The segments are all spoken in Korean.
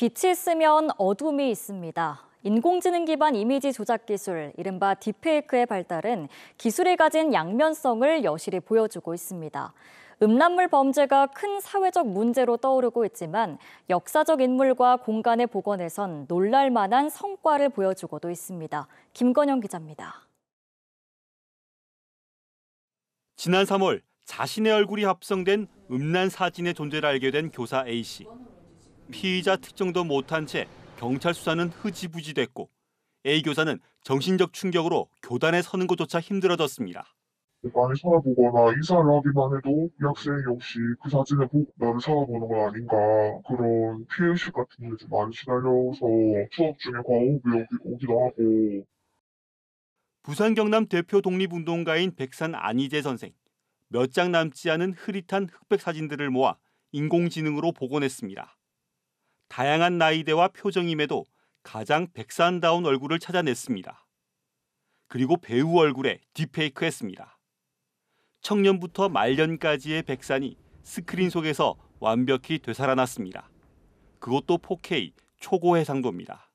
빛이 있으면 어둠이 있습니다. 인공지능 기반 이미지 조작 기술, 이른바 딥페이크의 발달은 기술이 가진 양면성을 여실히 보여주고 있습니다. 음란물 범죄가 큰 사회적 문제로 떠오르고 있지만 역사적 인물과 공간의 복원에선 놀랄 만한 성과를 보여주고도 있습니다. 김건영 기자입니다. 지난 3월 자신의 얼굴이 합성된 음란 사진의 존재를 알게 된 교사 A씨. 피의자 특정도 못한 채 경찰 수사는 흐지부지됐고 A 교사는 정신적 충격으로 교단에 서는 것조차 힘들어졌습니다. 나를 살아보거나 인사를 하기만 해도 이 학생 역시 그 사진을 보고 나를 살아보는 건 아닌가 그런 피해의식 같은 게좀 많이 시달려서 수업 중에 과호흡이 오기도 하고 부산 경남 대표 독립운동가인 백산 안희재 선생 몇 장 남지 않은 흐릿한 흑백 사진들을 모아 인공지능으로 복원했습니다. 다양한 나이대와 표정임에도 가장 백산다운 얼굴을 찾아냈습니다. 그리고 배우 얼굴에 딥페이크 했습니다. 청년부터 말년까지의 백산이 스크린 속에서 완벽히 되살아났습니다. 그것도 4K 초고 해상도입니다.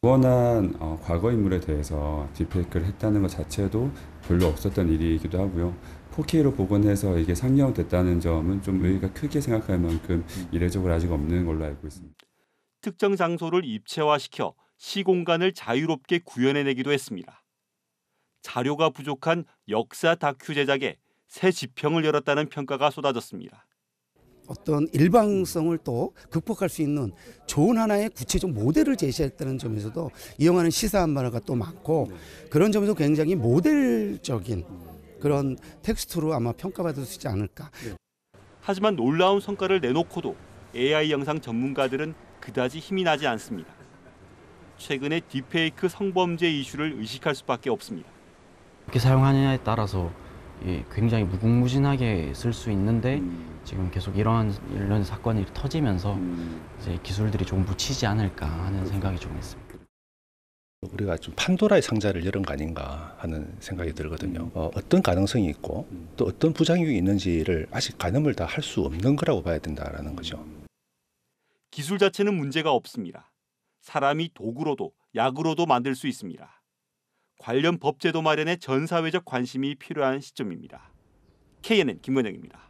무한 어, 과거 인물에 대해서 딥페이크를 했다는 것 자체도 별로 없었던 일이기도 하고요. 4K로 복원해서 이게 상영됐다는 점은 좀 의의가 크게 생각할 만큼 음. 이례적으로 아직 없는 걸로 알고 있습니다. 특정 장소를 입체화시켜 시공간을 자유롭게 구현해내기도 했습니다. 자료가 부족한 역사 다큐 제작에 새 지평을 열었다는 평가가 쏟아졌습니다. 어떤 일방성을 또 극복할 수 있는 좋은 하나의 구체적 모델을 제시했다는 점에서도 이 영화는 시사한 말가 또 많고 그런 점에서 굉장히 모델적인 그런 텍스트로 아마 평가받을 수 있지 않을까. 하지만 놀라운 성과를 내놓고도 AI 영상 전문가들은 그다지 힘이 나지 않습니다. 최근의 딥페이크 성범죄 이슈를 의식할 수밖에 없습니다. 어떻게 사용하느냐에 따라서 예, 굉장히 무궁무진하게 쓸 수 있는데 음. 지금 계속 이런 이런 사건이 터지면서 음. 이제 기술들이 조금 묻히지 않을까 하는 그렇죠. 생각이 좀 있습니다. 우리가 좀 판도라의 상자를 열은 거 아닌가 하는 생각이 들거든요. 음. 어, 떤 가능성이 있고 또 어떤 부작용이 있는지를 아직 가늠을 다 할 수 없는 거라고 봐야 된다라는 거죠. 기술 자체는 문제가 없습니다. 사람이 도구로도 약으로도 만들 수 있습니다. 관련 법제도 마련에 전 사회적 관심이 필요한 시점입니다. KNN 김건영입니다.